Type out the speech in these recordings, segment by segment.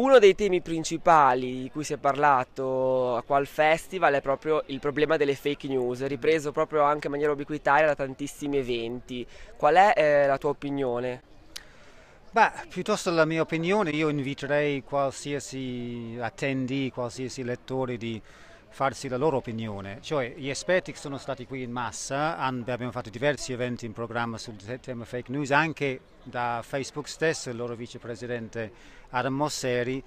Uno dei temi principali di cui si è parlato a qual festival è proprio il problema delle fake news, ripreso proprio anche in maniera ubiquitaria da tantissimi eventi. Qual è eh, la tua opinione? Beh, piuttosto la mia opinione, io inviterei qualsiasi attendi, qualsiasi lettore di farsi la loro opinione, cioè gli esperti che sono stati qui in massa, abbiamo fatto diversi eventi in programma sul tema fake news, anche da Facebook stesso, il loro vicepresidente Adam Mosseri,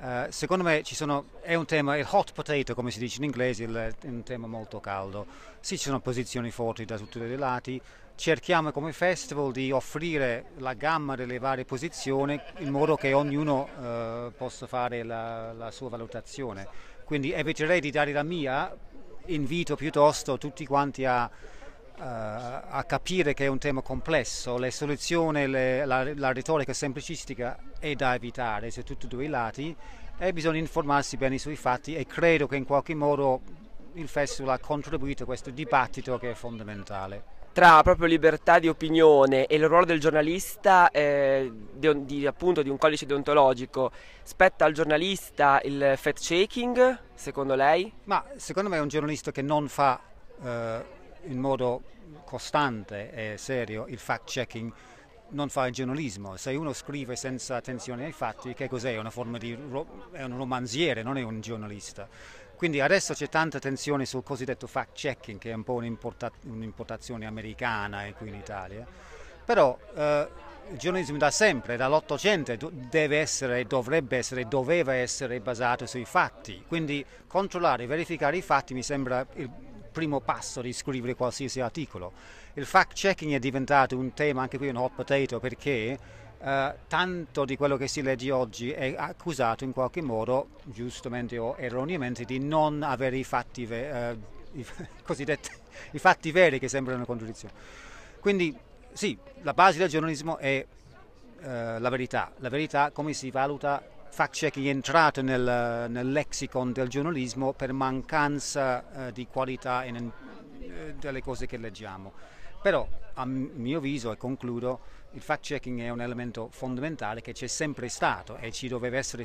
Uh, secondo me sono, è un tema, il hot potato come si dice in inglese, il, è un tema molto caldo. Sì, ci sono posizioni forti da tutti i lati, cerchiamo come festival di offrire la gamma delle varie posizioni in modo che ognuno uh, possa fare la, la sua valutazione. Quindi eviterei eh, di dare la mia, invito piuttosto tutti quanti a, uh, a capire che è un tema complesso, le soluzioni, le, la, la retorica semplicistica è da evitare su tutti e due i lati e bisogna informarsi bene sui fatti e credo che in qualche modo il Festival ha contribuito a questo dibattito che è fondamentale tra proprio libertà di opinione e il ruolo del giornalista, eh, di, di, appunto di un codice deontologico, spetta al giornalista il fact checking, secondo lei? Ma secondo me è un giornalista che non fa eh, in modo costante e serio il fact checking non fa il giornalismo. Se uno scrive senza attenzione ai fatti, che cos'è? Una forma di ro- è un romanziere, non è un giornalista. Quindi adesso c'è tanta tensione sul cosiddetto fact-checking, che è un po' un'importazione americana qui in Italia, però eh, il giornalismo da sempre, dall'Ottocento, deve essere, dovrebbe essere, doveva essere basato sui fatti. Quindi controllare, verificare i fatti mi sembra il primo passo di scrivere qualsiasi articolo. Il fact-checking è diventato un tema anche qui un hot potato perché eh, tanto di quello che si legge oggi è accusato in qualche modo, giustamente o erroneamente, di non avere i fatti, ve- uh, i, i fatti veri che sembrano contraddizioni. Quindi sì, la base del giornalismo è uh, la verità, la verità come si valuta Faccia che è entrato nel, nel lexicon del giornalismo per mancanza di qualità in, delle cose che leggiamo. Però a mio avviso, e concludo, il fact checking è un elemento fondamentale che c'è sempre stato e ci doveva essere,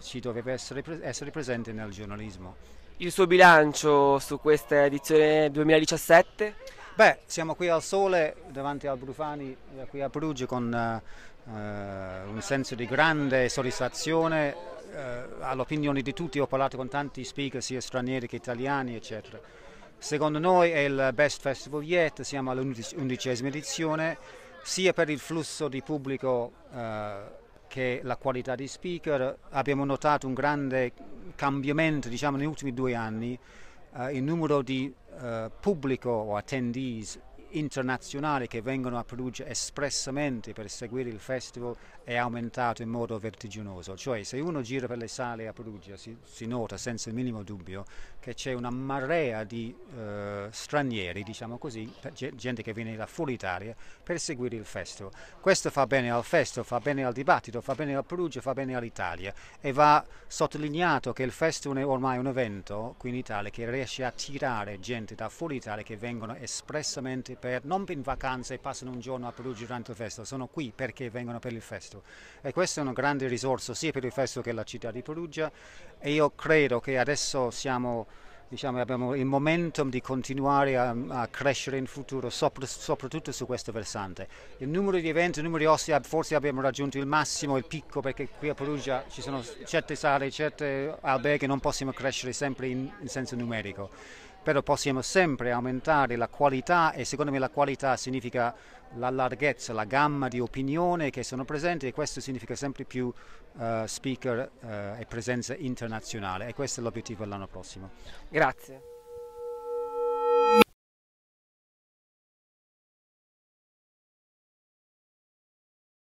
ci doveva essere, essere presente nel giornalismo. Il suo bilancio su questa edizione 2017? Beh, siamo qui al sole davanti al Brufani, eh, qui a Perugia, con uh, un senso di grande soddisfazione. Uh, all'opinione di tutti, ho parlato con tanti speaker, sia stranieri che italiani, eccetera. Secondo noi è il best festival yet, siamo all'undicesima edizione, sia per il flusso di pubblico eh, che la qualità di speaker. Abbiamo notato un grande cambiamento diciamo, negli ultimi due anni, eh, il numero di eh, pubblico o attendees internazionali che vengono a Perugia espressamente per seguire il festival è aumentato in modo vertiginoso. Cioè se uno gira per le sale a Perugia si, si nota senza il minimo dubbio che c'è una marea di eh, stranieri, diciamo così, gente che viene da fuori Italia per seguire il festival. Questo fa bene al festival, fa bene al dibattito, fa bene al Perugia, fa bene all'Italia e va sottolineato che il festival è ormai un evento qui in Italia che riesce a attirare gente da fuori Italia che vengono espressamente per, non in vacanza e passano un giorno a Perugia durante il festival, sono qui perché vengono per il festival. E questo è un grande risorso sia per il festival che per la città di Perugia e io credo che adesso siamo diciamo, abbiamo il momentum di continuare a, a crescere in futuro, sopra, soprattutto su questo versante. Il numero di eventi, il numero di osti, forse abbiamo raggiunto il massimo, il picco, perché qui a Perugia ci sono certe sale, certi alberghi non possiamo crescere sempre in, in senso numerico però possiamo sempre aumentare la qualità e secondo me la qualità significa la larghezza, la gamma di opinioni che sono presenti e questo significa sempre più uh, speaker uh, e presenza internazionale e questo è l'obiettivo dell'anno prossimo. Grazie.